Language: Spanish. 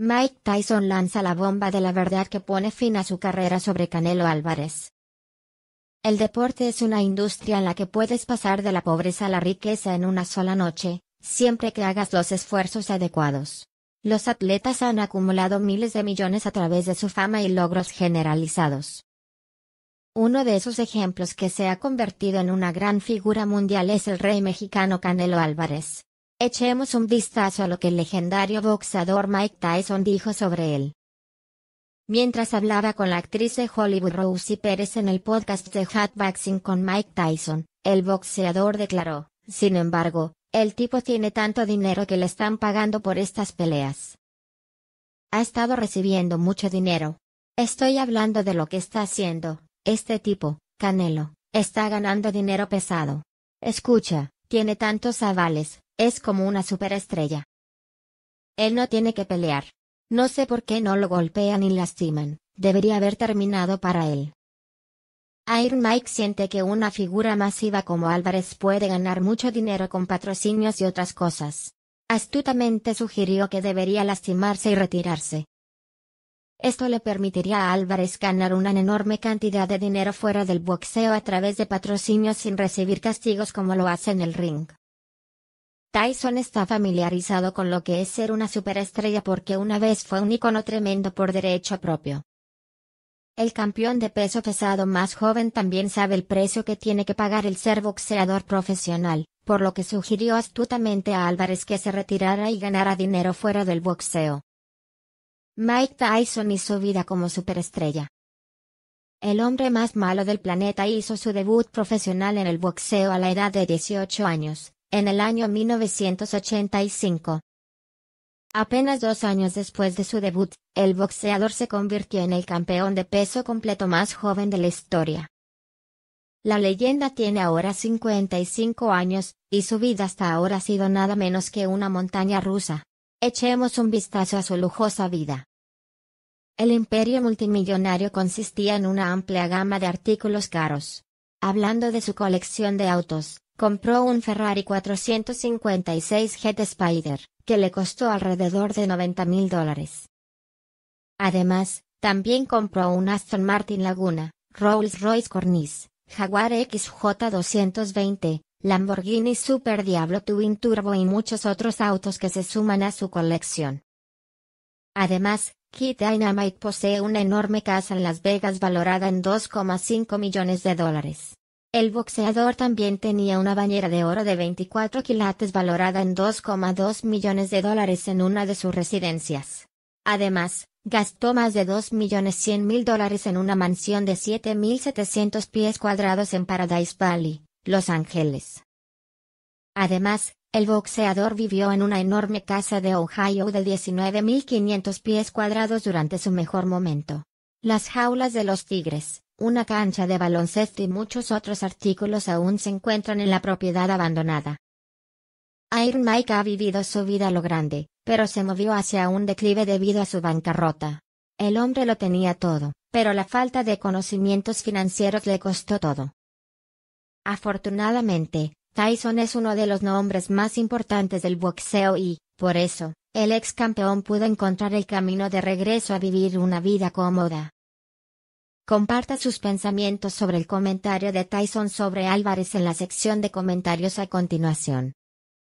Mike Tyson lanza la bomba de la verdad que pone fin a su carrera sobre Canelo Álvarez. El deporte es una industria en la que puedes pasar de la pobreza a la riqueza en una sola noche, siempre que hagas los esfuerzos adecuados. Los atletas han acumulado miles de millones a través de su fama y logros generalizados. Uno de esos ejemplos que se ha convertido en una gran figura mundial es el rey mexicano Canelo Álvarez. Echemos un vistazo a lo que el legendario boxador Mike Tyson dijo sobre él. Mientras hablaba con la actriz de Hollywood Rosie Pérez en el podcast de Hot Boxing con Mike Tyson, el boxeador declaró, sin embargo, el tipo tiene tanto dinero que le están pagando por estas peleas. Ha estado recibiendo mucho dinero. Estoy hablando de lo que está haciendo, este tipo, Canelo, está ganando dinero pesado. Escucha, tiene tantos avales, es como una superestrella. Él no tiene que pelear. No sé por qué no lo golpean y lastiman, debería haber terminado para él. Iron Mike siente que una figura masiva como Álvarez puede ganar mucho dinero con patrocinios y otras cosas. Astutamente sugirió que debería lastimarse y retirarse. Esto le permitiría a Álvarez ganar una enorme cantidad de dinero fuera del boxeo a través de patrocinios sin recibir castigos como lo hace en el ring. Tyson está familiarizado con lo que es ser una superestrella porque una vez fue un icono tremendo por derecho propio. El campeón de peso pesado más joven también sabe el precio que tiene que pagar el ser boxeador profesional, por lo que sugirió astutamente a Álvarez que se retirara y ganara dinero fuera del boxeo. Mike Tyson hizo vida como superestrella. El hombre más malo del planeta hizo su debut profesional en el boxeo a la edad de 18 años, en el año 1985. Apenas dos años después de su debut, el boxeador se convirtió en el campeón de peso completo más joven de la historia. La leyenda tiene ahora 55 años, y su vida hasta ahora ha sido nada menos que una montaña rusa. Echemos un vistazo a su lujosa vida. El imperio multimillonario consistía en una amplia gama de artículos caros. Hablando de su colección de autos, compró un Ferrari 456 Jet Spider, que le costó alrededor de 90 mil dólares. Además, también compró un Aston Martin Laguna, Rolls Royce Cornice, Jaguar XJ220, Lamborghini Super Diablo Twin Turbo y muchos otros autos que se suman a su colección. Además, key Dynamite posee una enorme casa en Las Vegas valorada en 2,5 millones de dólares. El boxeador también tenía una bañera de oro de 24 quilates valorada en 2,2 millones de dólares en una de sus residencias. Además, gastó más de 2.100.000 dólares en una mansión de 7.700 pies cuadrados en Paradise Valley, Los Ángeles. Además, el boxeador vivió en una enorme casa de Ohio de 19.500 pies cuadrados durante su mejor momento. Las jaulas de los tigres, una cancha de baloncesto y muchos otros artículos aún se encuentran en la propiedad abandonada. Iron Mike ha vivido su vida a lo grande, pero se movió hacia un declive debido a su bancarrota. El hombre lo tenía todo, pero la falta de conocimientos financieros le costó todo. Afortunadamente, Tyson es uno de los nombres más importantes del boxeo y, por eso, el ex campeón pudo encontrar el camino de regreso a vivir una vida cómoda. Comparta sus pensamientos sobre el comentario de Tyson sobre Álvarez en la sección de comentarios a continuación.